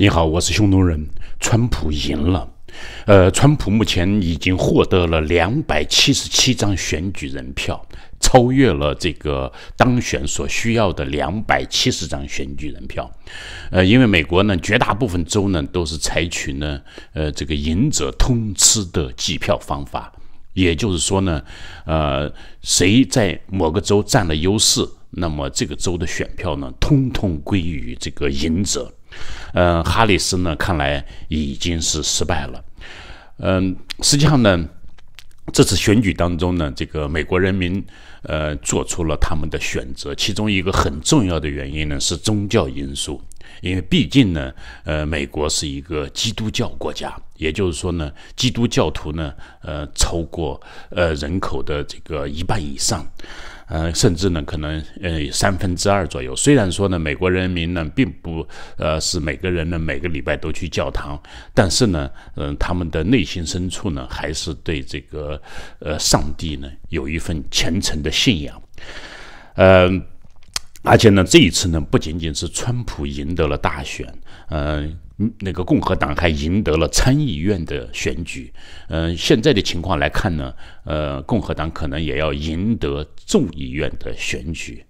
你好，我是匈奴人。川普赢了，呃，川普目前已经获得了两百七十七张选举人票，超越了这个当选所需要的两百七十张选举人票。呃，因为美国呢，绝大部分州呢都是采取呢，呃，这个赢者通吃的计票方法，也就是说呢，呃，谁在某个州占了优势。那么这个州的选票呢，通通归于这个赢者，嗯，哈里斯呢，看来已经是失败了，嗯，实际上呢，这次选举当中呢，这个美国人民，呃，做出了他们的选择，其中一个很重要的原因呢，是宗教因素，因为毕竟呢，呃，美国是一个基督教国家，也就是说呢，基督教徒呢，呃，超过呃人口的这个一半以上。嗯，甚至呢，可能呃三分之二左右。虽然说呢，美国人民呢并不呃是每个人呢每个礼拜都去教堂，但是呢，嗯，他们的内心深处呢还是对这个呃上帝呢有一份虔诚的信仰。嗯，而且呢，这一次呢不仅仅是川普赢得了大选，嗯。那个共和党还赢得了参议院的选举，嗯，现在的情况来看呢，呃，共和党可能也要赢得众议院的选举。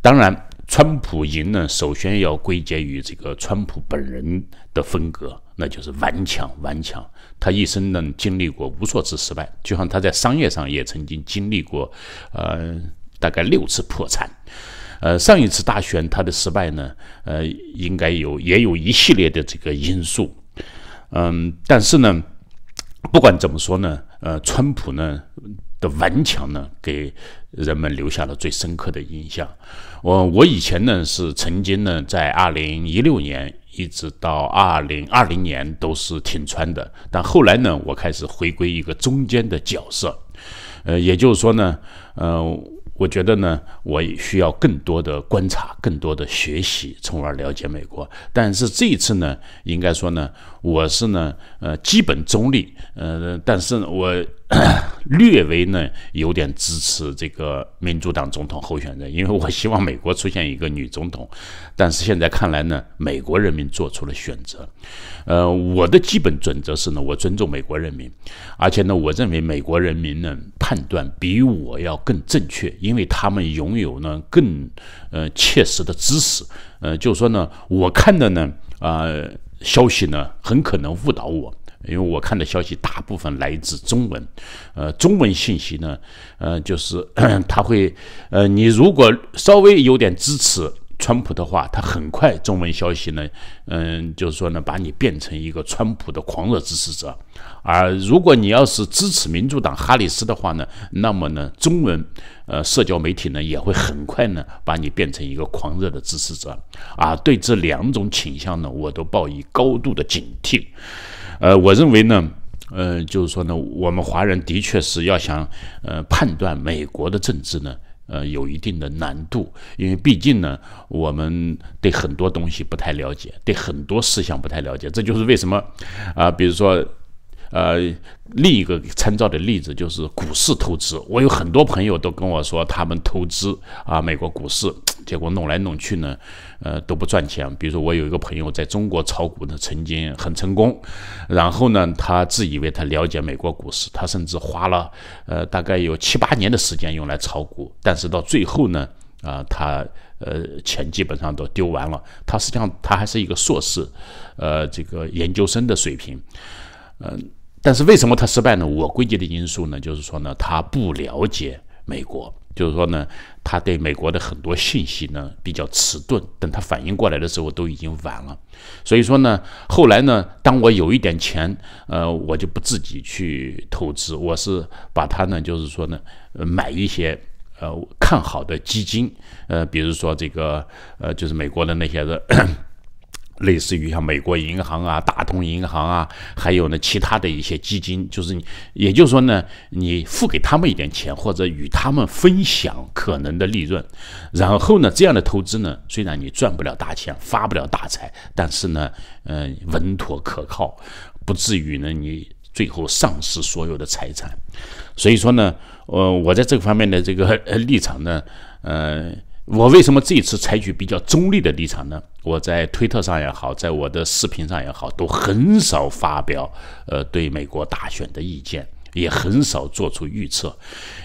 当然，川普赢呢，首先要归结于这个川普本人的风格，那就是顽强顽强。他一生呢经历过无数次失败，就像他在商业上也曾经经历过，呃，大概六次破产。呃，上一次大选他的失败呢，呃，应该有也有一系列的这个因素，嗯，但是呢，不管怎么说呢，呃，川普呢的顽强呢，给人们留下了最深刻的印象。我我以前呢是曾经呢在二零一六年一直到二零二零年都是挺川的，但后来呢，我开始回归一个中间的角色，呃，也就是说呢，嗯。我觉得呢，我也需要更多的观察，更多的学习，从而了解美国。但是这一次呢，应该说呢，我是呢，呃，基本中立，呃，但是我。略微呢，有点支持这个民主党总统候选人，因为我希望美国出现一个女总统。但是现在看来呢，美国人民做出了选择。呃，我的基本准则是呢，我尊重美国人民，而且呢，我认为美国人民呢判断比我要更正确，因为他们拥有呢更呃切实的知识。呃，就是说呢，我看的呢啊消息呢很可能误导我。因为我看的消息大部分来自中文，呃，中文信息呢，呃，就是他 会，呃，你如果稍微有点支持川普的话，他很快中文消息呢，嗯，就是说呢，把你变成一个川普的狂热支持者；而如果你要是支持民主党哈里斯的话呢，那么呢，中文呃社交媒体呢也会很快呢把你变成一个狂热的支持者。啊，对这两种倾向呢，我都抱以高度的警惕。呃，我认为呢，呃，就是说呢，我们华人的确是要想，呃，判断美国的政治呢，呃，有一定的难度，因为毕竟呢，我们对很多东西不太了解，对很多事项不太了解，这就是为什么，啊，比如说。呃，另一个参照的例子就是股市投资。我有很多朋友都跟我说，他们投资啊美国股市，结果弄来弄去呢，呃都不赚钱。比如说，我有一个朋友在中国炒股呢，曾经很成功，然后呢，他自以为他了解美国股市，他甚至花了呃大概有七八年的时间用来炒股，但是到最后呢，啊他呃钱基本上都丢完了。他实际上他还是一个硕士，呃这个研究生的水平，嗯。但是为什么他失败呢？我归结的因素呢，就是说呢，他不了解美国，就是说呢，他对美国的很多信息呢比较迟钝，等他反应过来的时候都已经晚了。所以说呢，后来呢，当我有一点钱，呃，我就不自己去投资，我是把它呢，就是说呢，买一些呃看好的基金，呃，比如说这个呃，就是美国的那些个。类似于像美国银行啊、大通银行啊，还有呢其他的一些基金，就是你，也就是说呢，你付给他们一点钱，或者与他们分享可能的利润，然后呢，这样的投资呢，虽然你赚不了大钱，发不了大财，但是呢，呃，稳妥可靠，不至于呢你最后丧失所有的财产。所以说呢，呃，我在这个方面的这个立场呢，呃。我为什么这一次采取比较中立的立场呢？我在推特上也好，在我的视频上也好，都很少发表呃对美国大选的意见，也很少做出预测。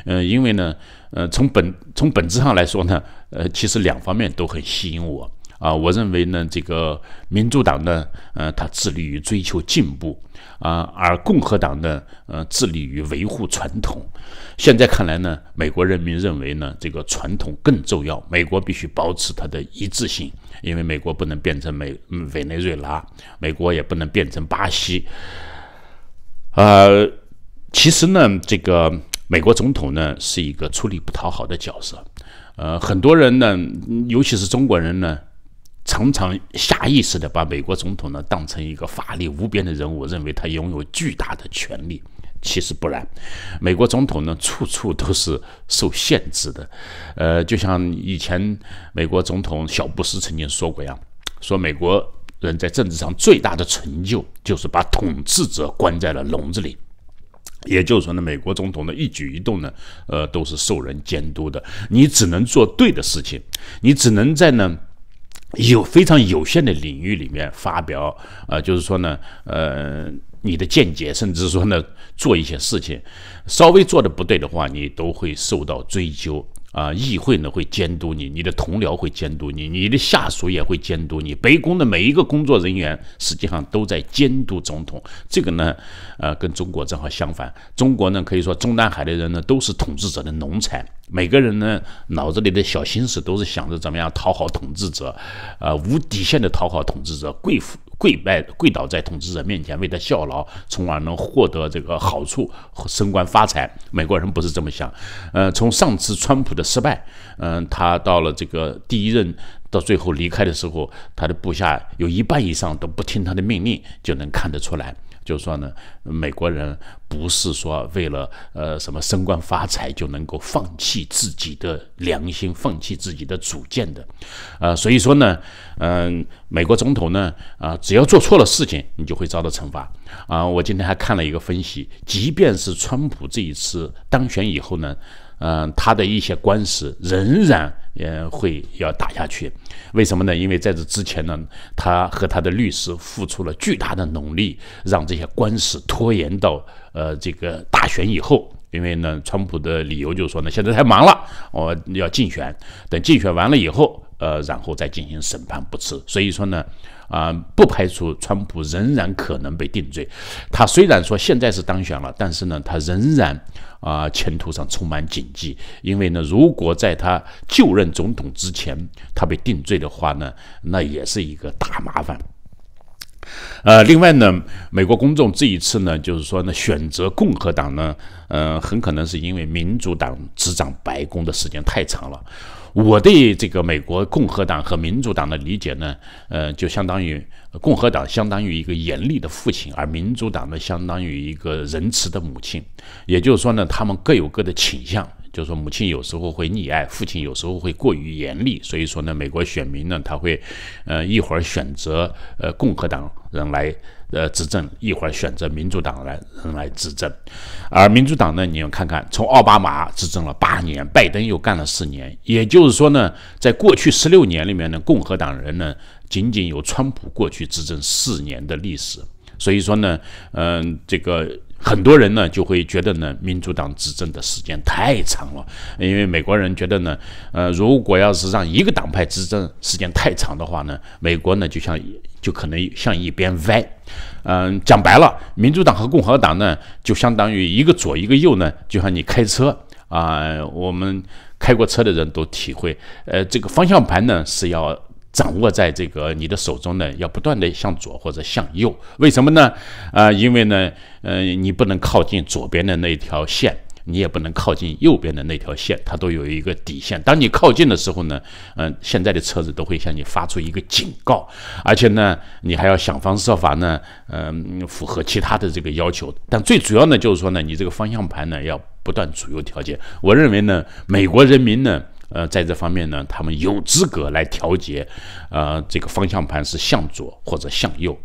嗯，因为呢，呃，从本从本质上来说呢，呃，其实两方面都很吸引我。啊，我认为呢，这个民主党呢，呃，它致力于追求进步啊，而共和党呢，呃，致力于维护传统。现在看来呢，美国人民认为呢，这个传统更重要，美国必须保持它的一致性，因为美国不能变成美委内瑞拉，美国也不能变成巴西。呃，其实呢，这个美国总统呢，是一个出力不讨好的角色。呃，很多人呢，尤其是中国人呢。常常下意识的把美国总统呢当成一个法力无边的人物，认为他拥有巨大的权力。其实不然，美国总统呢处处都是受限制的。呃，就像以前美国总统小布什曾经说过一样，说美国人在政治上最大的成就就是把统治者关在了笼子里。也就是说呢，美国总统的一举一动呢，呃，都是受人监督的。你只能做对的事情，你只能在呢。有非常有限的领域里面发表，啊，就是说呢，呃，你的见解，甚至说呢，做一些事情，稍微做的不对的话，你都会受到追究。啊，议会呢会监督你，你的同僚会监督你，你的下属也会监督你。白宫的每一个工作人员实际上都在监督总统。这个呢，呃，跟中国正好相反。中国呢，可以说中南海的人呢都是统治者的奴才。每个人呢，脑子里的小心思都是想着怎么样讨好统治者，呃，无底线的讨好统治者，跪服、跪拜、跪倒在统治者面前为他效劳，从而能获得这个好处、升官发财。美国人不是这么想，呃，从上次川普的失败，嗯，他到了这个第一任到最后离开的时候，他的部下有一半以上都不听他的命令，就能看得出来。就是说呢，美国人不是说为了呃什么升官发财就能够放弃自己的良心、放弃自己的主见的，呃，所以说呢，嗯，美国总统呢，啊，只要做错了事情，你就会遭到惩罚啊。我今天还看了一个分析，即便是川普这一次当选以后呢。嗯，他的一些官司仍然呃会要打下去，为什么呢？因为在这之前呢，他和他的律师付出了巨大的努力，让这些官司拖延到呃这个大选以后。因为呢，川普的理由就是说呢，现在太忙了，我要竞选，等竞选完了以后，呃，然后再进行审判不迟。所以说呢。啊，不排除川普仍然可能被定罪。他虽然说现在是当选了，但是呢，他仍然啊，前途上充满谨记。因为呢，如果在他就任总统之前他被定罪的话呢，那也是一个大麻烦。呃，另外呢，美国公众这一次呢，就是说呢，选择共和党呢，呃，很可能是因为民主党执掌白宫的时间太长了。我对这个美国共和党和民主党的理解呢，呃，就相当于共和党相当于一个严厉的父亲，而民主党呢相当于一个仁慈的母亲。也就是说呢，他们各有各的倾向，就是说母亲有时候会溺爱，父亲有时候会过于严厉。所以说呢，美国选民呢，他会，呃，一会儿选择呃共和党人来。呃，执政一会儿选择民主党来人来执政，而民主党呢，你要看看，从奥巴马执政了八年，拜登又干了四年，也就是说呢，在过去十六年里面呢，共和党人呢，仅仅有川普过去执政四年的历史，所以说呢，嗯，这个。很多人呢就会觉得呢，民主党执政的时间太长了，因为美国人觉得呢，呃，如果要是让一个党派执政时间太长的话呢，美国呢就像就可能向一边歪。嗯，讲白了，民主党和共和党呢，就相当于一个左一个右呢，就像你开车啊，我们开过车的人都体会，呃，这个方向盘呢是要。掌握在这个你的手中呢，要不断的向左或者向右，为什么呢？啊，因为呢，呃，你不能靠近左边的那条线，你也不能靠近右边的那条线，它都有一个底线。当你靠近的时候呢，嗯，现在的车子都会向你发出一个警告，而且呢，你还要想方设法呢，嗯，符合其他的这个要求。但最主要呢，就是说呢，你这个方向盘呢，要不断左右调节。我认为呢，美国人民呢。呃，在这方面呢，他们有资格来调节，呃，这个方向盘是向左或者向右，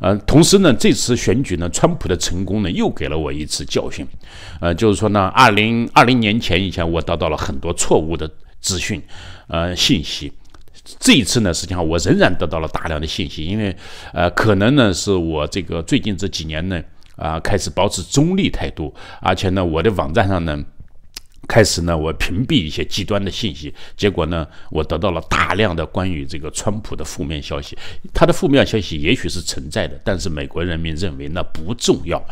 呃，同时呢，这次选举呢，川普的成功呢，又给了我一次教训，呃，就是说呢，二零二零年前以前，我得到了很多错误的资讯，呃，信息，这一次呢，实际上我仍然得到了大量的信息，因为呃，可能呢，是我这个最近这几年呢，啊，开始保持中立态度，而且呢，我的网站上呢。开始呢，我屏蔽一些极端的信息，结果呢，我得到了大量的关于这个川普的负面消息。他的负面消息也许是存在的，但是美国人民认为那不重要。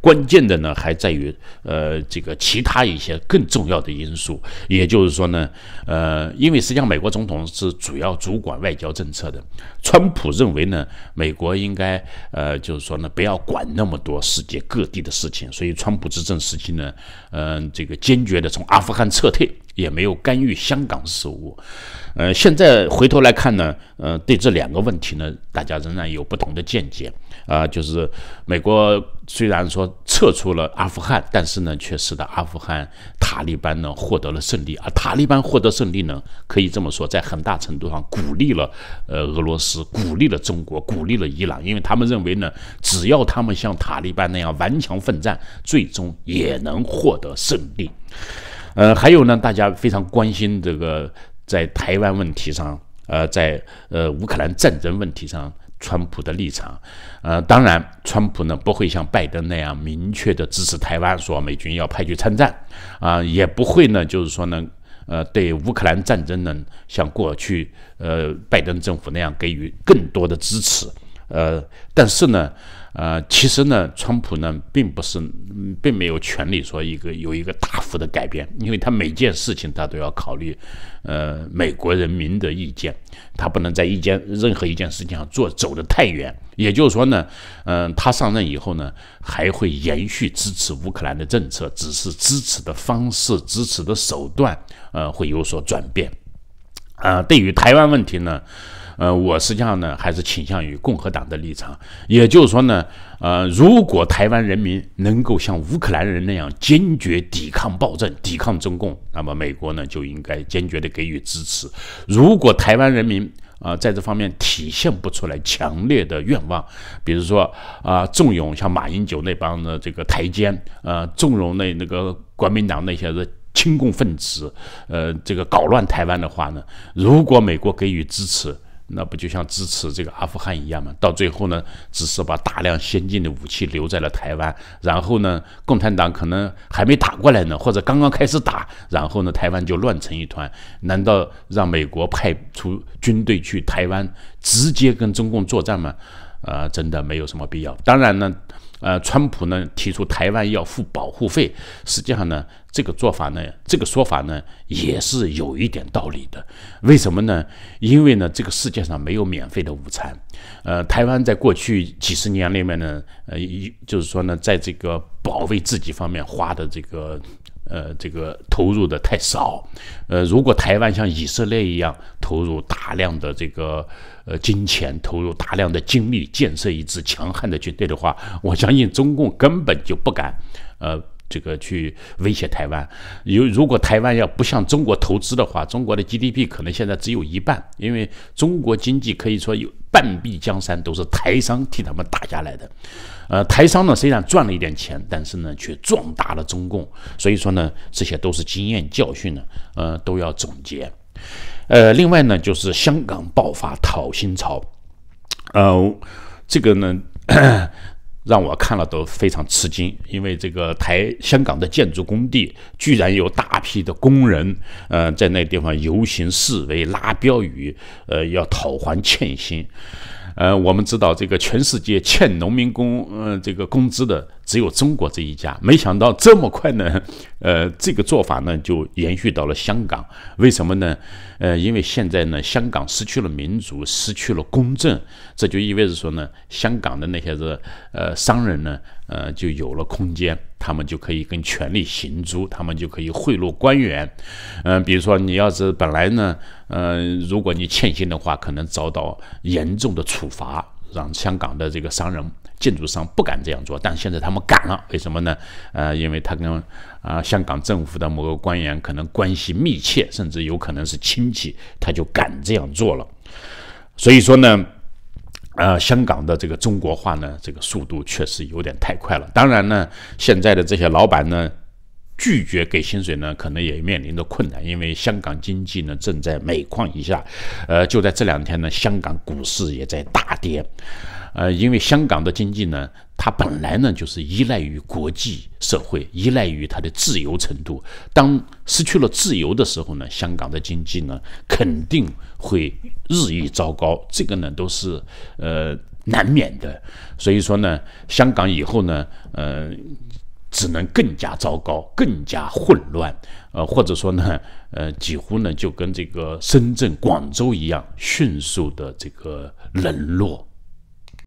关键的呢，还在于呃，这个其他一些更重要的因素。也就是说呢，呃，因为实际上美国总统是主要主管外交政策的。川普认为呢，美国应该呃，就是说呢，不要管那么多世界各地的事情。所以川普执政时期呢，嗯，这个坚决的从阿富汗撤退也没有干预香港事务，呃，现在回头来看呢，呃，对这两个问题呢，大家仍然有不同的见解。啊，就是美国虽然说撤出了阿富汗，但是呢，却使得阿富汗塔利班呢获得了胜利。而塔利班获得胜利呢，可以这么说，在很大程度上鼓励了呃俄罗斯，鼓励了中国，鼓励了伊朗，因为他们认为呢，只要他们像塔利班那样顽强奋战，最终也能获得胜利。呃，还有呢，大家非常关心这个在台湾问题上，呃，在呃乌克兰战争问题上，川普的立场，呃，当然，川普呢不会像拜登那样明确的支持台湾，说美军要派去参战，啊，也不会呢，就是说呢，呃，对乌克兰战争呢，像过去呃拜登政府那样给予更多的支持。呃，但是呢，呃，其实呢，川普呢并不是，并没有权利说一个有一个大幅的改变，因为他每件事情他都要考虑，呃，美国人民的意见，他不能在一件任何一件事情上做走的太远。也就是说呢，嗯，他上任以后呢，还会延续支持乌克兰的政策，只是支持的方式、支持的手段，呃，会有所转变。啊，对于台湾问题呢？呃，我实际上呢还是倾向于共和党的立场，也就是说呢，呃，如果台湾人民能够像乌克兰人那样坚决抵抗暴政、抵抗中共，那么美国呢就应该坚决地给予支持。如果台湾人民啊在这方面体现不出来强烈的愿望，比如说啊纵容像马英九那帮的这个台奸，呃，纵容那那个国民党那些的亲共分子，呃，这个搞乱台湾的话呢，如果美国给予支持。那不就像支持这个阿富汗一样吗？到最后呢，只是把大量先进的武器留在了台湾，然后呢，共产党可能还没打过来呢，或者刚刚开始打，然后呢，台湾就乱成一团。难道让美国派出军队去台湾直接跟中共作战吗？呃，真的没有什么必要。当然呢。呃，川普呢提出台湾要付保护费，实际上呢，这个做法呢，这个说法呢，也是有一点道理的。为什么呢？因为呢，这个世界上没有免费的午餐。呃，台湾在过去几十年里面呢，呃，就是说呢，在这个保卫自己方面花的这个。呃，这个投入的太少。呃，如果台湾像以色列一样投入大量的这个呃金钱，投入大量的精力建设一支强悍的军队的话，我相信中共根本就不敢，呃。这个去威胁台湾，有如果台湾要不向中国投资的话，中国的 GDP 可能现在只有一半，因为中国经济可以说有半壁江山都是台商替他们打下来的，呃，台商呢虽然赚了一点钱，但是呢却壮大了中共，所以说呢这些都是经验教训呢，呃，都要总结，呃，另外呢就是香港爆发讨薪潮，呃，这个呢。让我看了都非常吃惊，因为这个台香港的建筑工地居然有大批的工人，呃，在那地方游行示威、拉标语，呃，要讨还欠薪。呃，我们知道，这个全世界欠农民工，嗯，这个工资的。只有中国这一家，没想到这么快呢。呃，这个做法呢就延续到了香港。为什么呢？呃，因为现在呢，香港失去了民主，失去了公正，这就意味着说呢，香港的那些个呃商人呢，呃，就有了空间，他们就可以跟权力行租，他们就可以贿赂官员。嗯，比如说你要是本来呢，呃，如果你欠薪的话，可能遭到严重的处罚，让香港的这个商人。建筑商不敢这样做，但现在他们敢了，为什么呢？呃，因为他跟啊香港政府的某个官员可能关系密切，甚至有可能是亲戚，他就敢这样做了。所以说呢，呃，香港的这个中国化呢，这个速度确实有点太快了。当然呢，现在的这些老板呢，拒绝给薪水呢，可能也面临着困难，因为香港经济呢正在每况愈下，呃，就在这两天呢，香港股市也在大跌。呃，因为香港的经济呢，它本来呢就是依赖于国际社会，依赖于它的自由程度。当失去了自由的时候呢，香港的经济呢肯定会日益糟糕。这个呢都是呃难免的。所以说呢，香港以后呢，呃，只能更加糟糕，更加混乱，呃，或者说呢，呃，几乎呢就跟这个深圳、广州一样，迅速的这个冷落。